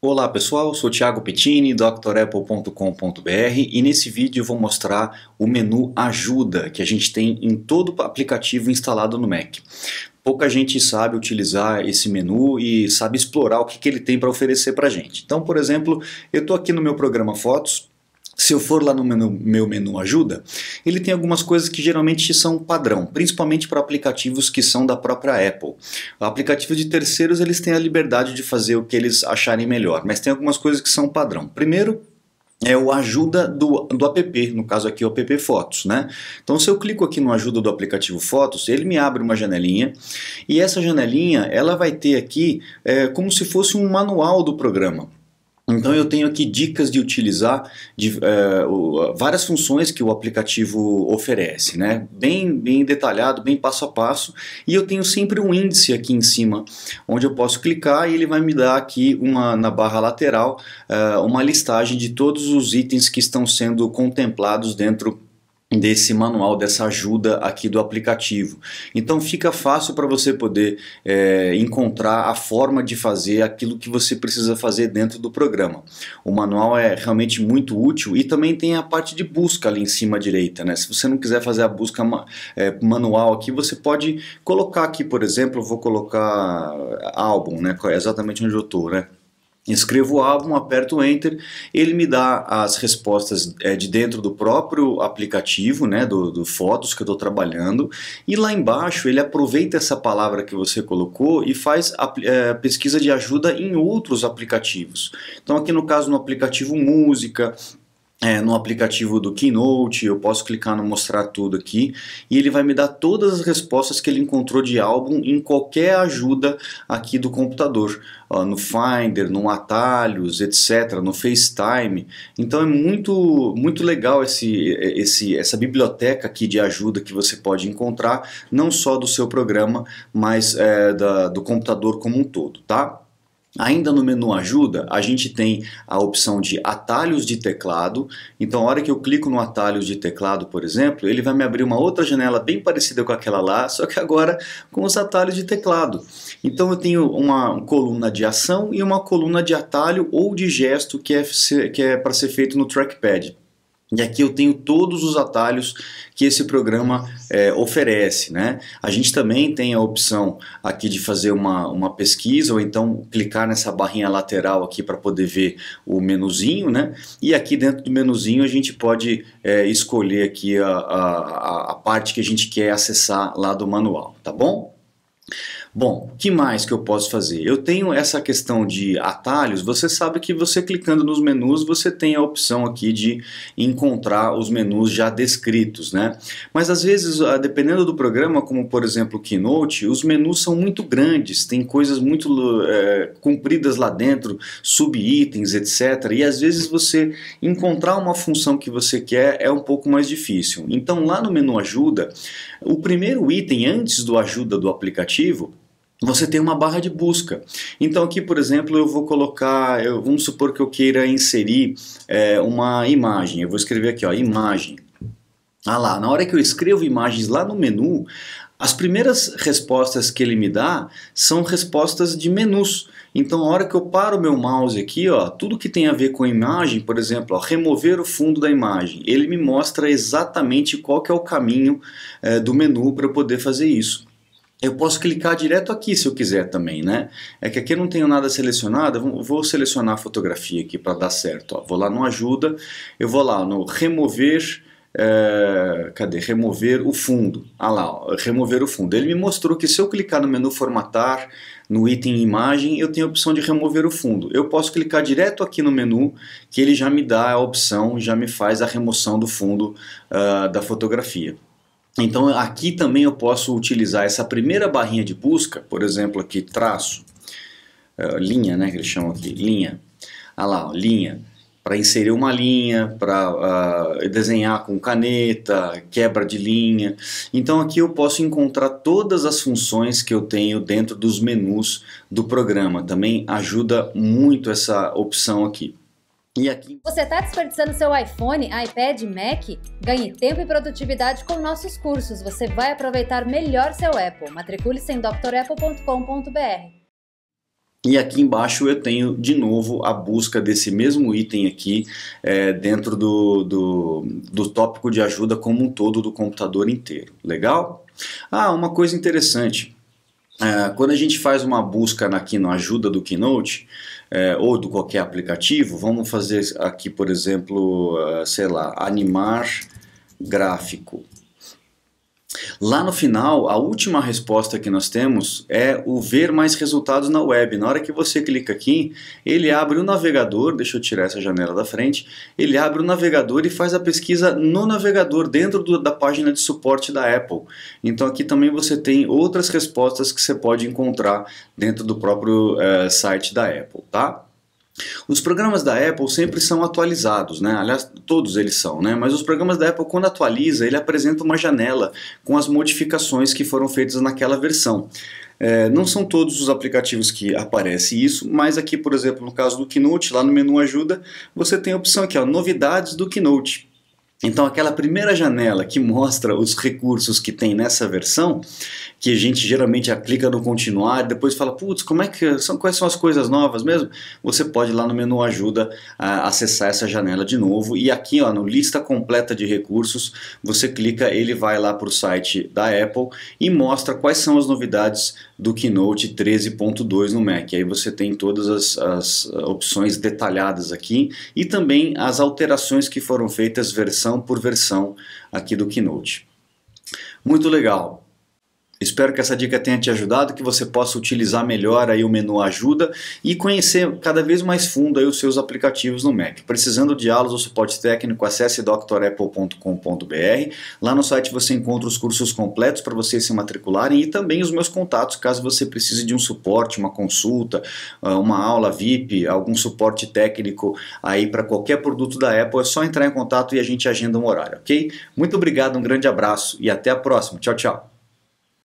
Olá pessoal, sou Thiago Pettini, drapple.com.br e nesse vídeo vou mostrar o menu Ajuda que a gente tem em todo aplicativo instalado no Mac. Pouca gente sabe utilizar esse menu e sabe explorar o que, que ele tem para oferecer para a gente. Então, por exemplo, eu estou aqui no meu programa Fotos, se eu for lá no meu, meu, menu ajuda, ele tem algumas coisas que geralmente são padrão, principalmente para aplicativos que são da própria Apple. Aplicativos de terceiros eles têm a liberdade de fazer o que eles acharem melhor, mas tem algumas coisas que são padrão. Primeiro, é o ajuda do, do app, no caso aqui o app Fotos, né? Então se eu clico aqui no ajuda do aplicativo Fotos, ele me abre uma janelinha e essa janelinha ela vai ter aqui é, como se fosse um manual do programa. Então eu tenho aqui dicas de utilizar de, é, várias funções que o aplicativo oferece, né? Bem, bem detalhado, bem passo a passo. E eu tenho sempre um índice aqui em cima, onde eu posso clicar e ele vai me dar aqui uma na barra lateral é, uma listagem de todos os itens que estão sendo contemplados dentro desse manual, dessa ajuda aqui do aplicativo. Então fica fácil para você poder é, encontrar a forma de fazer aquilo que você precisa fazer dentro do programa. O manual é realmente muito útil e também tem a parte de busca ali em cima à direita. Né? Se você não quiser fazer a busca é, manual aqui, você pode colocar aqui, por exemplo, vou colocar álbum, né? É exatamente onde eu estou, né? Escrevo o álbum, aperto o Enter, ele me dá as respostas é, de dentro do próprio aplicativo, né, do, do Fotos que eu estou trabalhando, e lá embaixo ele aproveita essa palavra que você colocou e faz a, é, pesquisa de ajuda em outros aplicativos. Então aqui no caso no aplicativo Música, é, no aplicativo do Keynote, eu posso clicar no mostrar tudo aqui e ele vai me dar todas as respostas que ele encontrou de álbum em qualquer ajuda aqui do computador, ó, no Finder, no Atalhos, etc, no FaceTime. Então é muito muito legal esse, esse essa biblioteca aqui de ajuda que você pode encontrar, não só do seu programa, mas é, da, do computador como um todo, tá? Ainda no menu ajuda, a gente tem a opção de atalhos de teclado. Então, a hora que eu clico no atalhos de teclado, por exemplo, ele vai me abrir uma outra janela bem parecida com aquela lá, só que agora com os atalhos de teclado. Então, eu tenho uma coluna de ação e uma coluna de atalho ou de gesto que é, que é para ser feito no trackpad. E aqui eu tenho todos os atalhos que esse programa é, oferece. Né? A gente também tem a opção aqui de fazer uma, uma pesquisa ou então clicar nessa barrinha lateral aqui para poder ver o menuzinho. Né? E aqui dentro do menuzinho a gente pode é, escolher aqui a, a, a parte que a gente quer acessar lá do manual, tá bom? Bom, que mais que eu posso fazer? Eu tenho essa questão de atalhos. Você sabe que você clicando nos menus, você tem a opção aqui de encontrar os menus já descritos, né? Mas às vezes, ah, dependendo do programa, como por exemplo o Keynote, os menus são muito grandes, tem coisas muito é, compridas lá dentro, subitens, etc. E às vezes você encontrar uma função que você quer é um pouco mais difícil. Então lá no menu ajuda, o primeiro item antes do ajuda do aplicativo você tem uma barra de busca. Então aqui, por exemplo, eu vou colocar, eu, vamos supor que eu queira inserir é, uma imagem. Eu vou escrever aqui, ó, imagem. Ah lá, na hora que eu escrevo imagens lá no menu, as primeiras respostas que ele me dá são respostas de menus. Então, na hora que eu paro o meu mouse aqui, ó, tudo que tem a ver com imagem, por exemplo, ó, remover o fundo da imagem, ele me mostra exatamente qual que é o caminho é, do menu para eu poder fazer isso. Eu posso clicar direto aqui se eu quiser também, né? É que aqui eu não tenho nada selecionado, eu vou selecionar a fotografia aqui para dar certo. Ó. Vou lá no ajuda, eu vou lá no remover, é, cadê? Remover o fundo. Ah lá, ó, remover o fundo. Ele me mostrou que se eu clicar no menu formatar, no item imagem, eu tenho a opção de remover o fundo. Eu posso clicar direto aqui no menu, que ele já me dá a opção, já me faz a remoção do fundo uh, da fotografia. Então aqui também eu posso utilizar essa primeira barrinha de busca, por exemplo aqui traço, eh, linha, né, que eles chamam aqui, linha. Ah lá, linha, para inserir uma linha, para uh, ah, desenhar com caneta, quebra de linha. Então aqui eu posso encontrar todas as funções que eu tenho dentro dos menus do programa. Também ajuda muito essa opção aqui. E aqui. Você está desperdiçando seu iPhone, iPad, Mac? Ganhe tempo e produtividade com nossos cursos. Você vai aproveitar melhor seu Apple. Matricule-se em drapple.com.br. E aqui embaixo eu tenho de novo a busca desse mesmo item aqui é, dentro do, do, do tópico de ajuda como um todo do computador inteiro. Legal? Ah, uma coisa interessante. É, quando a gente faz uma busca aqui na ajuda do Keynote é, ou do qualquer aplicativo, vamos fazer aqui, por exemplo, uh, sei lá, animar gráfico. Lá no final, a última resposta que nós temos é o ver mais resultados na web. Na hora que você clica aqui, ele abre o navegador, deixa eu tirar essa janela da frente, ele abre o navegador e faz a pesquisa no navegador, dentro do, da página de suporte da Apple. Então aqui também você tem outras respostas que você pode encontrar dentro do próprio uh, site da Apple, tá? Os programas da Apple sempre são atualizados, né? Aliás, todos eles são, né? Mas os programas da Apple, quando atualiza, ele apresenta uma janela com as modificações que foram feitas naquela versão. É, não são todos os aplicativos que aparece isso, mas aqui, por exemplo, no caso do Keynote, lá no menu ajuda, você tem a opção aqui, ó, novidades do Keynote. Então, aquela primeira janela que mostra os recursos que tem nessa versão, que a gente geralmente aplica no continuar, depois fala, putz, como é que são, quais são as coisas novas mesmo? Você pode ir lá no menu ajuda a acessar essa janela de novo e aqui ó, no lista completa de recursos, você clica, ele vai lá para o site da Apple e mostra quais são as novidades do Keynote 13.2 no Mac. Aí você tem todas as, as opções detalhadas aqui e também as alterações que foram feitas versão versão por versão aqui do Keynote. Muito legal. Espero que essa dica tenha te ajudado, que você possa utilizar melhor aí o menu ajuda e conhecer cada vez mais fundo aí os seus aplicativos no Mac. Precisando de aulas ou suporte técnico, acesse drapple.com.br. Lá no site você encontra os cursos completos para vocês se matricularem e também os meus contatos, caso você precise de um suporte, uma consulta, ah, uma aula VIP, algum suporte técnico aí para qualquer produto da Apple, é só entrar em contato e a gente agenda um horário, ok? Muito obrigado, um grande abraço e até a próxima. Tchau, tchau.